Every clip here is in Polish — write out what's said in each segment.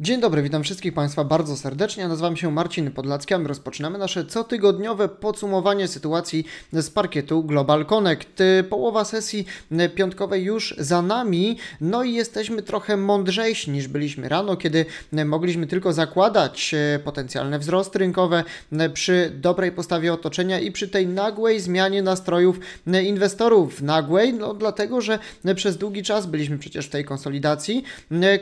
Dzień dobry, witam wszystkich Państwa bardzo serdecznie. Nazywam się Marcin Podlacki, a my rozpoczynamy nasze cotygodniowe podsumowanie sytuacji z parkietu Global Connect. Y, połowa sesji y, piątkowej już za nami, no i jesteśmy trochę mądrzejsi niż byliśmy rano, kiedy y, mogliśmy tylko zakładać potencjalne wzrosty rynkowe przy dobrej postawie otoczenia i przy tej nagłej zmianie nastrojów inwestorów. Nagłej, no dlatego, że przez długi czas byliśmy przecież w tej konsolidacji,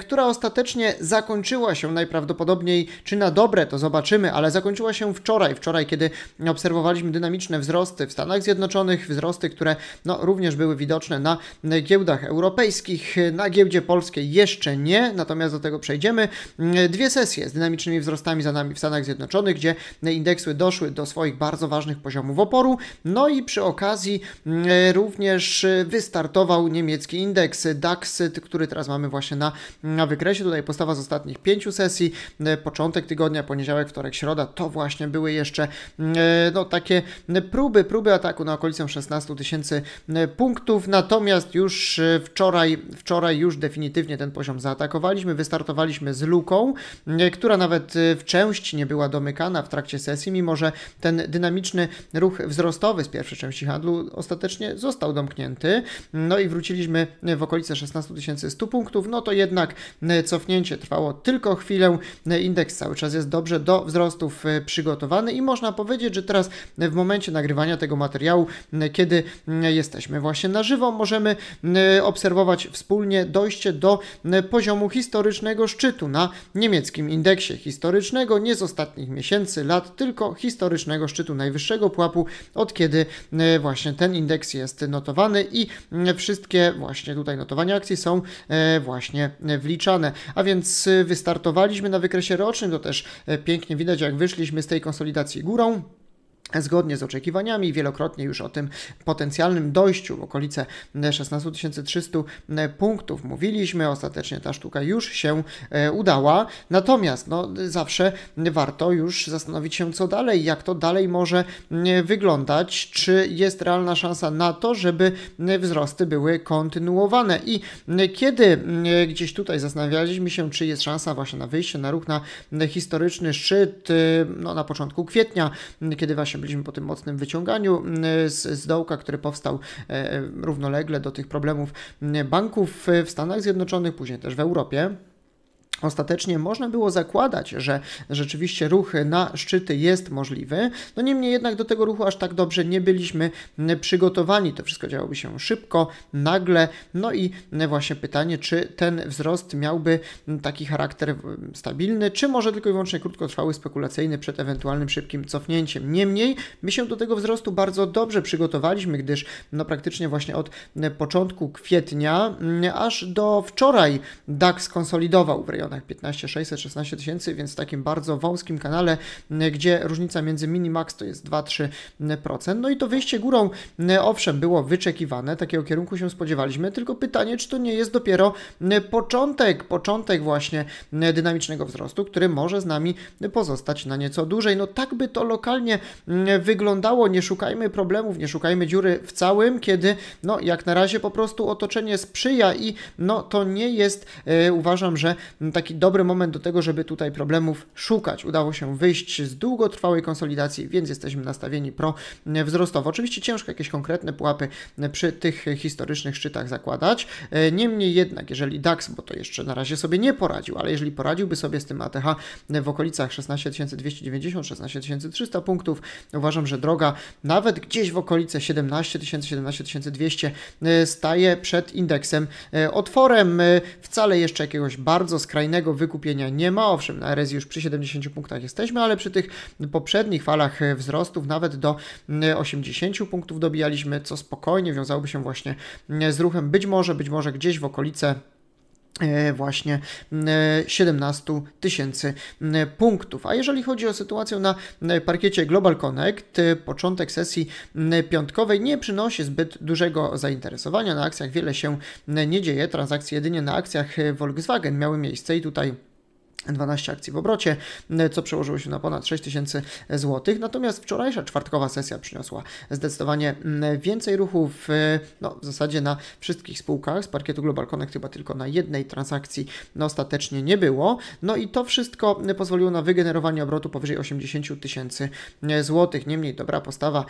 która ostatecznie zakończyła zakończyła się najprawdopodobniej, czy na dobre, to zobaczymy, ale zakończyła się wczoraj. Wczoraj, kiedy obserwowaliśmy dynamiczne wzrosty w Stanach Zjednoczonych, wzrosty, które no, również były widoczne na giełdach europejskich, na giełdzie polskiej jeszcze nie, natomiast do tego przejdziemy. Dwie sesje z dynamicznymi wzrostami za nami w Stanach Zjednoczonych, gdzie indeksy doszły do swoich bardzo ważnych poziomów oporu, no i przy okazji e, również wystartował niemiecki indeks DAX, który teraz mamy właśnie na, na wykresie. Tutaj postawa z ostatnich ostatnich pięciu sesji. E, początek tygodnia, poniedziałek, wtorek, środa to właśnie były jeszcze mm, e, no, takie próby, próby ataku na okolicę 16 tysięcy mm, e, punktów. Natomiast już wczoraj, wczoraj już definitywnie ten poziom zaatakowaliśmy. Wystartowaliśmy z luką, mm, która nawet w części nie była domykana w trakcie sesji, mimo że ten dynamiczny ruch wzrostowy z pierwszej części handlu ostatecznie został domknięty. No i wróciliśmy w okolice 16 100 punktów. No to jednak cofnięcie trwało tylko chwilę. Indeks cały czas jest dobrze do wzrostów e, przygotowany i można powiedzieć, że teraz w momencie nagrywania tego materiału, e, kiedy e, jesteśmy właśnie na żywo, możemy obserwować wspólnie dojście do poziomu historycznego szczytu na niemieckim indeksie historycznego, nie z ostatnich miesięcy, lat, tylko historycznego szczytu najwyższego pułapu, od kiedy właśnie ten indeks jest notowany i wszystkie właśnie tutaj notowania akcji są właśnie wliczane. A więc w wystartowaliśmy na wykresie rocznym, to też e, pięknie widać, jak wyszliśmy z tej konsolidacji górą zgodnie z oczekiwaniami. Wielokrotnie już o tym potencjalnym dojściu w okolice 16 300 e, punktów mówiliśmy. Ostatecznie ta sztuka już się e, udała. Natomiast no, zawsze warto już zastanowić się, co dalej, jak to dalej może wyglądać, czy jest realna szansa na to, żeby wzrosty były kontynuowane. I kiedy gdzieś tutaj zastanawialiśmy się, czy jest szansa właśnie na wyjście na ruch na historyczny szczyt, y, no, na początku kwietnia, kiedy właśnie byliśmy po tym mocnym wyciąganiu mm, z, z dołka, który powstał e, e, równolegle do tych problemów mm, banków e, w Stanach Zjednoczonych, później też w Europie. Ostatecznie można było zakładać, że rzeczywiście ruch na szczyty jest możliwy, no niemniej jednak do tego ruchu aż tak dobrze nie byliśmy przygotowani. To wszystko działoby się szybko, nagle. No i właśnie pytanie, czy ten wzrost miałby taki charakter stabilny, czy może tylko i wyłącznie krótkotrwały, spekulacyjny przed ewentualnym szybkim cofnięciem. Niemniej my się do tego wzrostu bardzo dobrze przygotowaliśmy, gdyż no praktycznie właśnie od początku kwietnia mm, aż do wczoraj DAX konsolidował w rejonie milionach 15 600, 16 tysięcy, więc w takim bardzo wąskim kanale, gdzie różnica między mini-max to jest 2-3%. No i to wyjście górą, owszem, było wyczekiwane, takiego kierunku się spodziewaliśmy, tylko pytanie, czy to nie jest dopiero początek, początek właśnie dynamicznego wzrostu, który może z nami pozostać na nieco dłużej. No tak by to lokalnie wyglądało, nie szukajmy problemów, nie szukajmy dziury w całym, kiedy no jak na razie po prostu otoczenie sprzyja i no to nie jest, e, uważam, że tak taki dobry moment do tego, żeby tutaj problemów szukać. Udało się wyjść z długotrwałej konsolidacji, więc jesteśmy nastawieni pro e, wzrostowo. Oczywiście ciężko jakieś konkretne pułapy e, przy tych e, historycznych szczytach zakładać. Niemniej jednak, jeżeli DAX, bo to jeszcze na razie sobie nie poradził, ale jeżeli poradziłby sobie z tym ATH w okolicach 16290, 16300 punktów, uważam, że droga nawet gdzieś w okolice 17000, 17200 staje przed indeksem otworem. Wcale jeszcze jakiegoś bardzo skrajnego wykupienia nie ma. Owszem, na RS już przy 70 punktach jesteśmy, ale przy tych poprzednich falach e, wzrostów nawet do 80 mm, e, punktów dobijaliśmy, co spokojnie wiązałoby się właśnie mm, z ruchem być może, być może gdzieś w okolice E, właśnie 17 e, tysięcy e, punktów. A jeżeli chodzi o sytuację na parkiecie Global Connect, początek sesji piątkowej nie przynosi zbyt dużego zainteresowania. Na akcjach wiele się nie dzieje, transakcje jedynie na akcjach Volkswagen miały miejsce i tutaj 12 akcji w obrocie, y, co przełożyło się na ponad 6 tysięcy złotych. Natomiast wczorajsza czwartkowa sesja przyniosła zdecydowanie mm, więcej ruchów, y, no, w zasadzie na wszystkich spółkach. Z parkietu Global Connect chyba tylko na jednej transakcji no, ostatecznie nie było. No i to wszystko y, pozwoliło na wygenerowanie obrotu powyżej 80 tysięcy złotych. Niemniej dobra postawa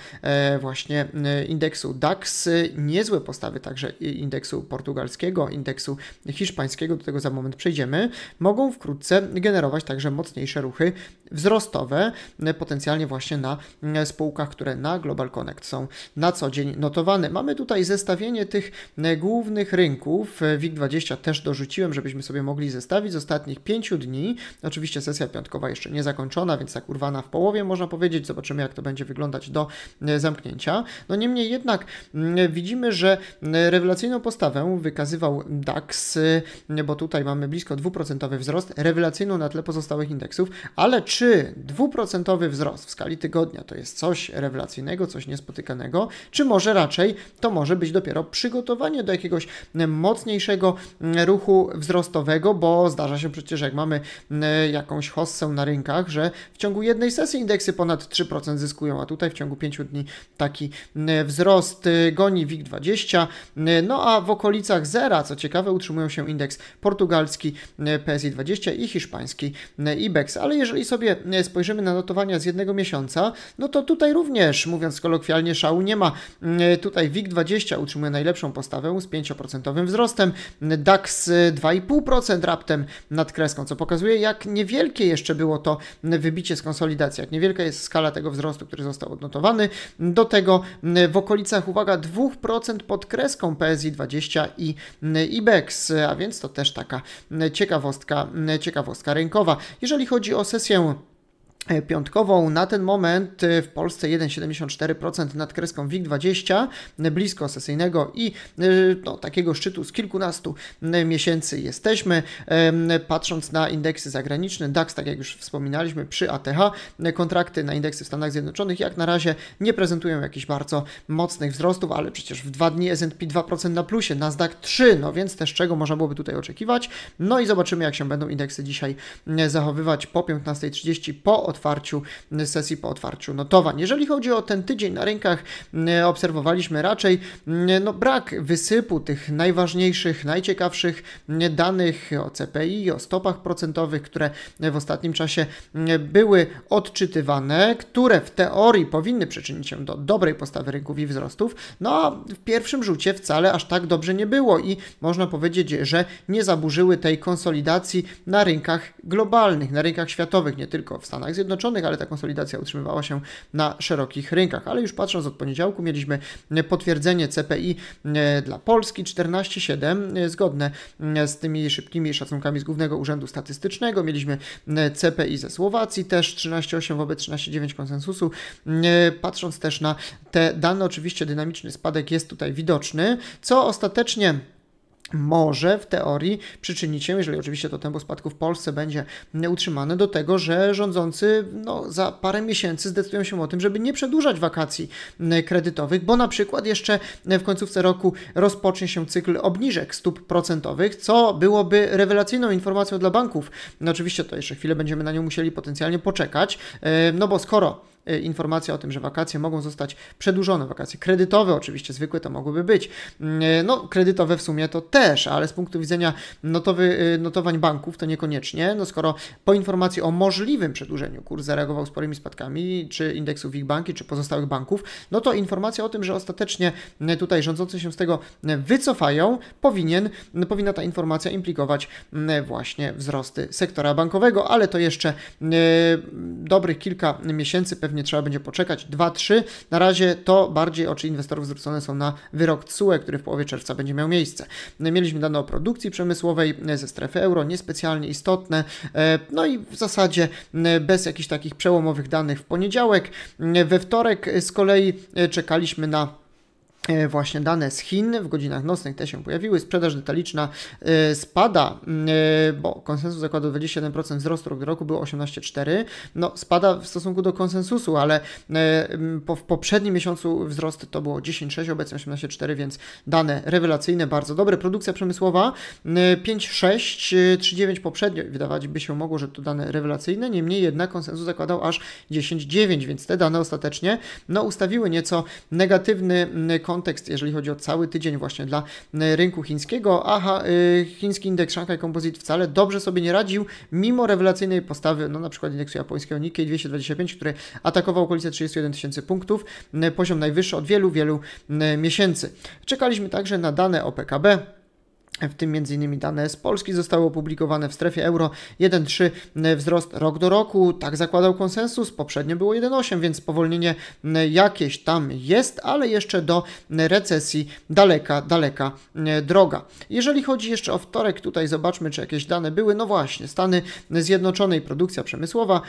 właśnie indeksu DAX, niezłe postawy także indeksu portugalskiego, indeksu hiszpańskiego, do tego za moment przejdziemy, mogą wkrótce generować także mocniejsze ruchy wzrostowe, e, potencjalnie właśnie na e, spółkach, które na Global Connect są na co dzień notowane. Mamy tutaj zestawienie tych e, głównych rynków. WIG20 też dorzuciłem, żebyśmy sobie mogli zestawić z ostatnich pięciu dni. Oczywiście sesja piątkowa jeszcze nie zakończona, więc tak urwana w połowie można powiedzieć. Zobaczymy, jak to będzie wyglądać do zamknięcia. No niemniej jednak widzimy, że rewelacyjną postawę wykazywał DAX, bo tutaj mamy blisko 2% wzrost. Rewelacyjny na tle pozostałych indeksów, ale czy dwuprocentowy wzrost w skali tygodnia to jest coś rewelacyjnego, coś niespotykanego, czy może raczej to może być dopiero przygotowanie do jakiegoś mocniejszego mm, ruchu wzrostowego, bo zdarza się przecież, jak mamy mm, jakąś hossę na rynkach, że w ciągu jednej sesji indeksy ponad 3% zyskują, a tutaj w ciągu 5 dni taki mm, wzrost y, goni WIG20, no a w okolicach zera, co ciekawe, utrzymują się indeks portugalski PSI20 i hiszpański hiszpański e, IBEX. Ale jeżeli sobie e, spojrzymy na notowania z jednego miesiąca, no to tutaj również, mówiąc kolokwialnie, szału nie ma. E, tutaj WIG20 utrzymuje najlepszą postawę z 5% wzrostem, DAX 2,5% raptem nad kreską, co pokazuje, jak niewielkie jeszcze było to wybicie z konsolidacji, jak niewielka jest skala tego wzrostu, który został odnotowany. Do tego w okolicach, uwaga, 2% pod kreską PSI 20 i IBEX, a więc to też taka ciekawostka, ciekawostka Włoska Rynkowa. Jeżeli chodzi o sesję E, piątkową. Na ten moment e, w Polsce 1,74% nad kreską WIG20, e, blisko sesyjnego i no, takiego szczytu z kilkunastu miesięcy jesteśmy. Patrząc na indeksy zagraniczne, DAX, tak jak już wspominaliśmy, przy ATH, kontrakty na indeksy w Stanach Zjednoczonych jak na razie nie prezentują jakichś bardzo mocnych wzrostów, ale przecież w dwa dni S&P 2% na plusie, Nasdaq 3, no więc też czego można byłoby tutaj oczekiwać. No i zobaczymy, jak się będą indeksy dzisiaj zachowywać po 15.30, po otwarciu, y, sesji po otwarciu notowań. Jeżeli chodzi o ten tydzień na rynkach, y, obserwowaliśmy raczej y, no, brak wysypu tych najważniejszych, najciekawszych danych o CPI, o stopach procentowych, które w ostatnim czasie były odczytywane, które w teorii powinny przyczynić się do dobrej postawy rynków i wzrostów, no a w pierwszym rzucie wcale aż tak dobrze nie było i można powiedzieć, że nie zaburzyły tej konsolidacji na rynkach globalnych, na rynkach światowych, nie tylko w Stanach Zjednoczonych, Zjednoczonych, ale ta konsolidacja utrzymywała się na szerokich rynkach. Ale już patrząc od poniedziałku, mieliśmy e, potwierdzenie CPI e, dla Polski 14,7, e, zgodne z tymi szybkimi szacunkami z Głównego Urzędu Statystycznego. Mieliśmy CPI ze Słowacji też 13,8 wobec 13,9 konsensusu. Patrząc też na te dane, oczywiście dynamiczny spadek jest tutaj widoczny, co ostatecznie może w teorii przyczynić się, jeżeli oczywiście to tempo spadku w Polsce będzie utrzymane, do tego, że rządzący no, za parę miesięcy zdecydują się o tym, żeby nie przedłużać wakacji e, kredytowych, bo na przykład jeszcze w końcówce roku rozpocznie się cykl obniżek stóp procentowych, co byłoby rewelacyjną informacją dla banków. No, oczywiście to jeszcze chwilę będziemy na nią musieli potencjalnie poczekać, e, no bo skoro Y, informacja o tym, że wakacje mogą zostać przedłużone, wakacje kredytowe oczywiście, zwykłe to mogłyby być. Mm, y, no, kredytowe w sumie to też, ale z punktu widzenia notowy, y, notowań banków to niekoniecznie. No, skoro po informacji o możliwym przedłużeniu kurs zareagował sporymi spadkami, czy indeksów ich Banki, czy pozostałych banków, no to informacja o tym, że ostatecznie tutaj rządzący się z tego wycofają, powinien, powinna ta informacja implikować właśnie wzrosty sektora bankowego, ale to jeszcze dobrych kilka miesięcy, pewnie pewnie trzeba będzie poczekać 2-3. Na razie to bardziej oczy inwestorów zwrócone są na wyrok CUE, który w połowie czerwca będzie miał miejsce. No mieliśmy dane o produkcji przemysłowej e, ze strefy euro, niespecjalnie istotne, e, no i w zasadzie bez jakichś takich przełomowych danych w poniedziałek. We wtorek z kolei e, czekaliśmy na E, właśnie dane z Chin w godzinach nocnych te się pojawiły. Sprzedaż detaliczna e, spada, e, bo konsensus zakładał 27% wzrost rok do roku, było 18,4%. No, spada w stosunku do konsensusu, ale po, w poprzednim miesiącu wzrost to było 10,6%, obecnie 18,4%, więc dane rewelacyjne, bardzo dobre. Produkcja przemysłowa 5,6%, 3,9% poprzednio. Wydawać by się mogło, że to dane rewelacyjne, niemniej jednak konsensus zakładał aż 10,9%, więc te dane ostatecznie no, ustawiły nieco negatywny konsensus kontekst, jeżeli chodzi o cały tydzień właśnie dla y, rynku chińskiego. Aha, y, chiński indeks Shanghai Composite wcale dobrze sobie nie radził, mimo rewelacyjnej postawy, no na przykład indeksu japońskiego Nikkei 225, który atakował okolice 31 tysięcy punktów, y, poziom najwyższy od wielu, wielu miesięcy. Czekaliśmy także na dane o PKB w tym m.in. dane z Polski zostały opublikowane w strefie euro 1,3 e, wzrost rok do roku, tak zakładał konsensus, poprzednio było 1,8, więc spowolnienie e, jakieś tam jest, ale jeszcze do e, recesji daleka, daleka droga. Jeżeli chodzi jeszcze o wtorek, tutaj zobaczmy, czy jakieś dane były, no właśnie, Stany Zjednoczonej produkcja przemysłowa,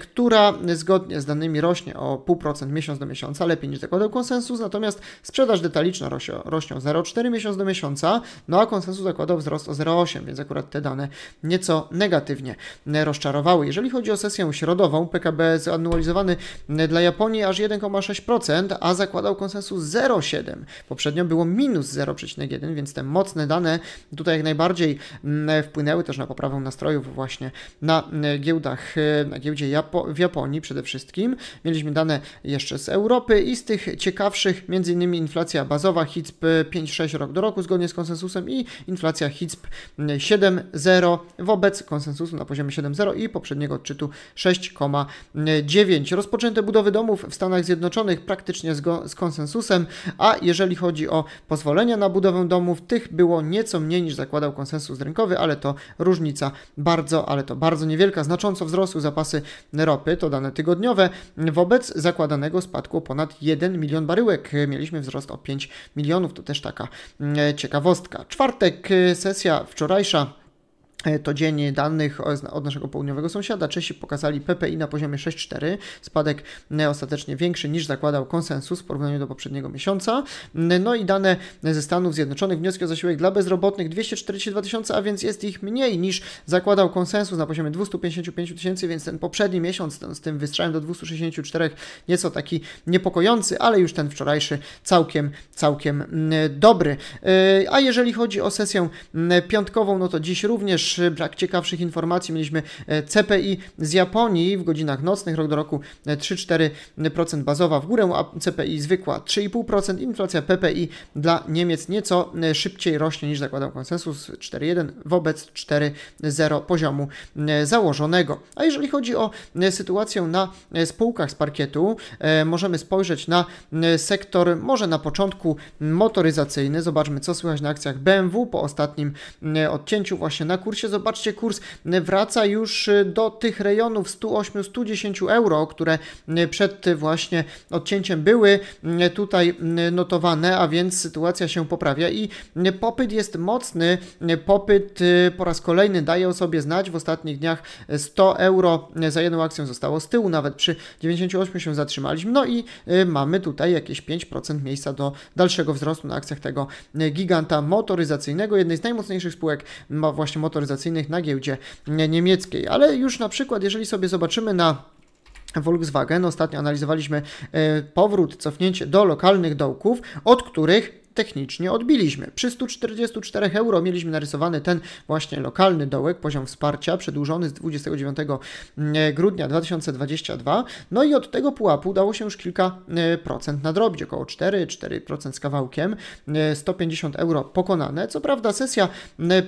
która zgodnie z danymi rośnie o 0,5% miesiąc do miesiąca, lepiej niż zakładał konsensus, natomiast sprzedaż detaliczna rośnie, rośnie o 0,4 miesiąc do miesiąca, no a konsensus konsensu zakładał wzrost o 0,8, więc akurat te dane nieco negatywnie rozczarowały. Jeżeli chodzi o sesję środową, PKB zanualizowany dla Japonii aż 1,6%, a zakładał konsensus 0,7. Poprzednio było minus 0,1, więc te mocne dane tutaj jak najbardziej mm, wpłynęły też na poprawę nastrojów właśnie na mm, giełdach, y, na giełdzie Japo w Japonii przede wszystkim. Mieliśmy dane jeszcze z Europy i z tych ciekawszych, m.in. inflacja bazowa HICP 5,6 rok do roku zgodnie z konsensusem i inflacja HICP 7,0 wobec konsensusu na poziomie 7,0 i poprzedniego odczytu 6,9. Rozpoczęte budowy domów w Stanach Zjednoczonych praktycznie z, go, z konsensusem, a jeżeli chodzi o pozwolenia na budowę domów, tych było nieco mniej niż zakładał konsensus rynkowy, ale to różnica bardzo, ale to bardzo niewielka. Znacząco wzrosły zapasy ropy, to dane tygodniowe, wobec zakładanego spadku o ponad 1 milion baryłek. Mieliśmy wzrost o 5 milionów, to też taka mm, ciekawostka. Czwarte piątek y, sesja wczorajsza E, to dzień danych od naszego południowego sąsiada. Czesi pokazali PPI na poziomie 6,4, spadek e, ostatecznie większy niż zakładał konsensus w porównaniu do poprzedniego miesiąca. E, no i dane ze Stanów Zjednoczonych, wnioski o zasiłek dla bezrobotnych 242 tysiące, a więc jest ich mniej niż zakładał konsensus na poziomie 255 tysięcy, więc ten poprzedni miesiąc ten, z tym wystrzałem do 264 nieco taki niepokojący, ale już ten wczorajszy całkiem, całkiem mm, dobry. A jeżeli chodzi o sesję mm, piątkową, no to dziś również brak ciekawszych informacji. Mieliśmy e, CPI z Japonii w godzinach nocnych, rok do roku 3-4% e, bazowa w górę, a CPI zwykła 3,5%. Inflacja PPI dla Niemiec nieco e, szybciej rośnie niż zakładał konsensus 4,1 wobec 4,0 poziomu założonego. A jeżeli chodzi o sytuację na spółkach z parkietu, możemy spojrzeć na sektor, może na początku motoryzacyjny. Zobaczmy, co słychać na akcjach BMW po ostatnim odcięciu właśnie na kursie zobaczcie, kurs wraca już y, do tych rejonów 108-110 euro, które y, przed y, właśnie odcięciem były tutaj notowane, a więc sytuacja się poprawia i popyt jest mocny. Popyt po raz kolejny daje o sobie znać. W ostatnich dniach 100 euro za jedną akcję zostało z tyłu, nawet przy 98 się zatrzymaliśmy. No i mamy tutaj jakieś 5% miejsca do dalszego wzrostu na akcjach tego giganta motoryzacyjnego, jednej z najmocniejszych spółek właśnie motoryzacyjnych motoryzacyjnych na giełdzie niemieckiej. Ale już na przykład, jeżeli sobie zobaczymy na Volkswagen. Ostatnio analizowaliśmy e, powrót, cofnięcie do lokalnych dołków, od których technicznie odbiliśmy. Przy 144 euro mieliśmy narysowany ten właśnie lokalny dołek, poziom wsparcia przedłużony z 29 mm, e, grudnia 2022. No i od tego pułapu udało się już kilka e, procent nadrobić, około 4-4% z kawałkiem, 150 e, euro pokonane. Co prawda sesja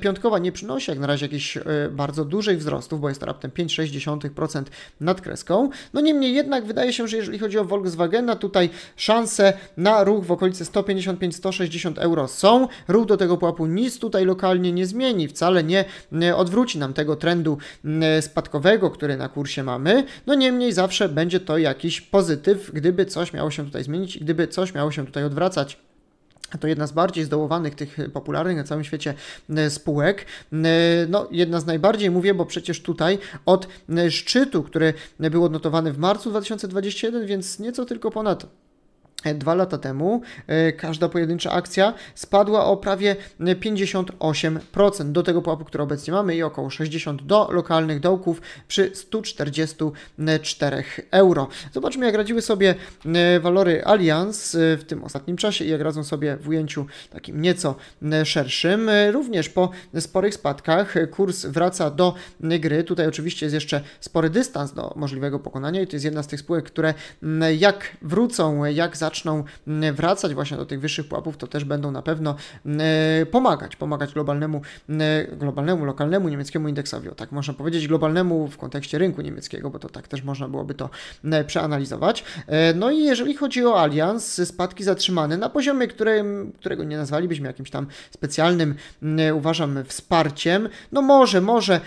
piątkowa nie przynosi jak na razie jakichś bardzo dużych wzrostów, bo jest to raptem 5,6% nad kreską. No niemniej jednak wydaje się, że jeżeli chodzi o Volkswagena, tutaj szanse na ruch w okolicy 155-160 160 euro są, ruch do tego pułapu nic tutaj lokalnie nie zmieni, wcale nie odwróci nam tego trendu mm, e, spadkowego, który na kursie mamy. No niemniej zawsze będzie to jakiś pozytyw, gdyby coś miało się tutaj zmienić, gdyby coś miało się tutaj odwracać. To jedna z bardziej zdołowanych tych e, popularnych na całym świecie e, spółek. No, jedna z najbardziej mówię, bo przecież tutaj od szczytu, który był odnotowany w marcu 2021, więc nieco tylko ponad Dwa lata temu e, każda pojedyncza akcja spadła o prawie 58% do tego pułapu, który obecnie mamy i około 60 do lokalnych dołków przy 144 euro. Zobaczmy jak radziły sobie e, walory Allianz e, w tym ostatnim czasie i jak radzą sobie w ujęciu takim nieco szerszym. Również po sporych spadkach kurs wraca do gry. Tutaj oczywiście jest jeszcze spory dystans do możliwego pokonania i to jest jedna z tych spółek, które jak wrócą, jak za zaczną mm, wracać właśnie do tych wyższych pułapów, to też będą na pewno mm, e, pomagać, pomagać globalnemu, mm, e, globalnemu, lokalnemu niemieckiemu indeksowi, o tak można powiedzieć, globalnemu w kontekście rynku niemieckiego, bo to tak też można byłoby to e, przeanalizować. No i jeżeli chodzi o Allianz, spadki zatrzymane na poziomie, którym, którego nie nazwalibyśmy jakimś tam specjalnym, uważam, wsparciem, no może, może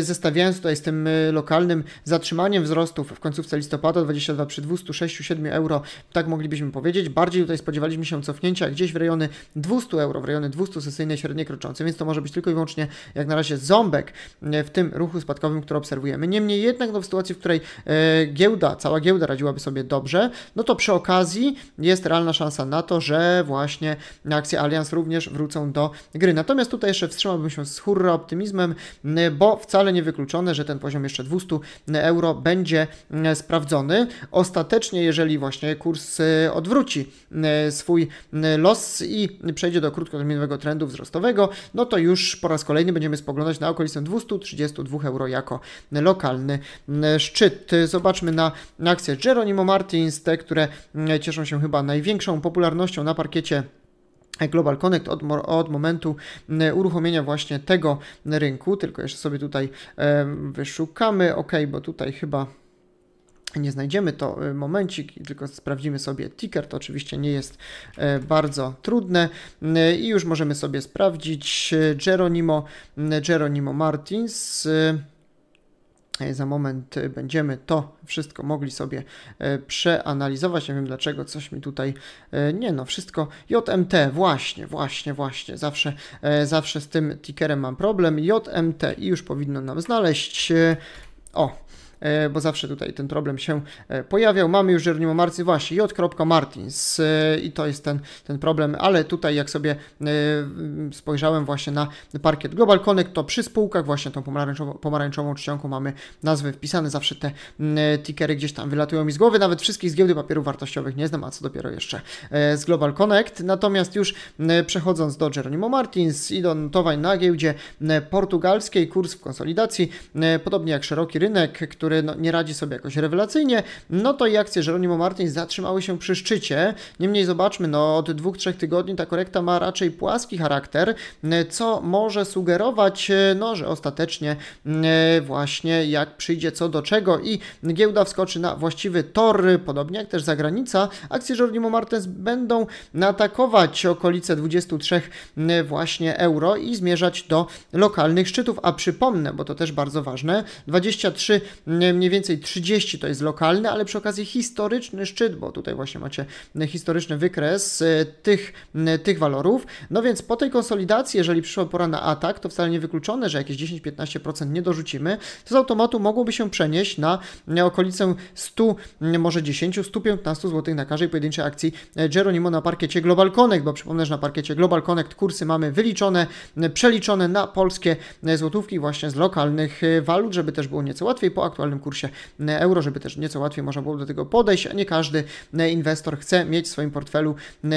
zestawiając tutaj z tym lokalnym zatrzymaniem wzrostów w końcówce listopada 22 przy 206,7 euro, tak moglibyśmy moglibyśmy powiedzieć. Bardziej tutaj spodziewaliśmy się cofnięcia gdzieś w rejony 200 euro, w rejony 200 sesyjne średnie kroczące, więc to może być tylko i wyłącznie jak na razie ząbek e, w tym ruchu spadkowym, który obserwujemy. Niemniej jednak no, w sytuacji, w której e, giełda, cała giełda radziłaby sobie dobrze, no to przy okazji jest realna szansa na to, że właśnie akcje Allianz również wrócą do gry. Natomiast tutaj jeszcze wstrzymałbym się z hurra optymizmem, bo wcale nie wykluczone, że ten poziom jeszcze 200 euro będzie e, sprawdzony. Ostatecznie, jeżeli właśnie kurs E, odwróci e, swój e, los i przejdzie do krótkoterminowego trendu wzrostowego, no to już po raz kolejny będziemy spoglądać na okolicę 232 euro jako lokalny szczyt. Zobaczmy na akcje Jeronimo Martins, te, które cieszą się chyba największą popularnością na parkiecie Global Connect od, od, momentu uruchomienia właśnie tego rynku, tylko jeszcze sobie tutaj wyszukamy, ok, bo tutaj chyba nie znajdziemy, to y, momencik, tylko sprawdzimy sobie ticker. To oczywiście nie jest y, bardzo trudne y, i już możemy sobie sprawdzić Geronimo, Geronimo Martins. Za moment będziemy to wszystko mogli sobie przeanalizować. Nie wiem dlaczego coś mi tutaj nie no, wszystko JMT, właśnie, właśnie, właśnie. Zawsze, zawsze z tym tickerem mam problem. JMT i już powinno nam znaleźć. O, E, bo zawsze tutaj ten problem się e, pojawiał. Mamy już Jeronimo Marcy, właśnie, j.martins e, i to jest ten, ten problem, ale tutaj jak sobie spojrzałem właśnie na parkiet Global Connect, to przy spółkach właśnie tą pomarańczową, pomarańczową czcionką mamy nazwy wpisane, zawsze te mm, tickery gdzieś tam wylatują mi z głowy, nawet wszystkich z giełdy papierów wartościowych nie znam, a co dopiero jeszcze z Global Connect. Natomiast już przechodząc do Jeronimo Martins i do notowań na giełdzie portugalskiej, kurs w konsolidacji, podobnie jak szeroki rynek, który który no, nie radzi sobie jakoś rewelacyjnie, no to i akcje Jeronimo Martens zatrzymały się przy szczycie. Niemniej zobaczmy, no od dwóch, trzech tygodni ta korekta ma raczej płaski charakter, e, co może sugerować, e, no, że ostatecznie e, właśnie jak przyjdzie co do czego i giełda wskoczy na właściwy tor, podobnie jak też zagranica, akcje Jeronimo Martins będą atakować okolice 23 właśnie euro i zmierzać do lokalnych szczytów, a przypomnę, bo to też bardzo ważne, 23 mniej więcej 30 to jest lokalny, ale przy okazji historyczny szczyt, bo tutaj właśnie macie historyczny wykres y, tych, y, tych walorów. No więc po tej konsolidacji, jeżeli przyszła pora na atak, to wcale nie wykluczone, że jakieś 10-15% nie dorzucimy, to z automatu mogłoby się przenieść na okolicę 100, może 10, 115 zł na każdej pojedynczej akcji Jeronimo na parkiecie Global Connect, bo przypomnę, że na parkiecie Global Connect kursy mamy wyliczone, przeliczone na polskie złotówki właśnie z lokalnych y, walut, żeby też było nieco łatwiej po aktualnym aktualnym kursie e, euro, żeby też nieco łatwiej można było do tego podejść, a nie każdy e, inwestor chce mieć w swoim portfelu e,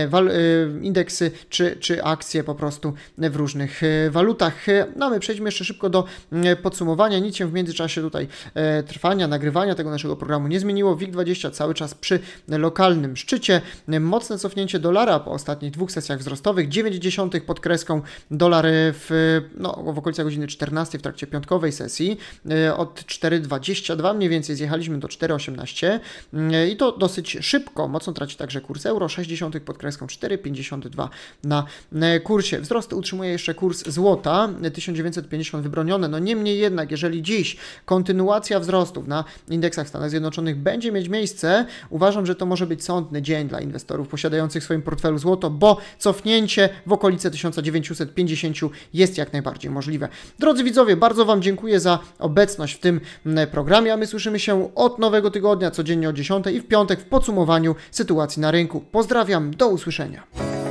indeksy czy, czy akcje po prostu w różnych walutach. No my przejdźmy jeszcze szybko do podsumowania. Nic się w międzyczasie tutaj trwania, nagrywania tego naszego programu nie zmieniło. WIG20 cały czas przy lokalnym szczycie. Mocne cofnięcie dolara po ostatnich dwóch sesjach wzrostowych. 90 pod kreską dolary w, no, w okolicach godziny 14 w trakcie piątkowej sesji. Od 4,20 22 mniej więcej zjechaliśmy do 4,18 mm, i to dosyć szybko, mocno traci także kurs euro, 60 pod kreską 4,52 na e, kursie. Wzrost utrzymuje jeszcze kurs złota, 1950 e, wybronione, no niemniej jednak, jeżeli dziś kontynuacja wzrostów na indeksach Stanów Zjednoczonych będzie mieć miejsce, uważam, że to może być sądny dzień dla inwestorów posiadających w swoim portfelu złoto, bo cofnięcie w okolice 1950 jest jak najbardziej możliwe. Drodzy widzowie, bardzo Wam dziękuję za obecność w tym mm, programie programie, a my słyszymy się od nowego tygodnia codziennie o 10 i w piątek w podsumowaniu sytuacji na rynku. Pozdrawiam, do usłyszenia.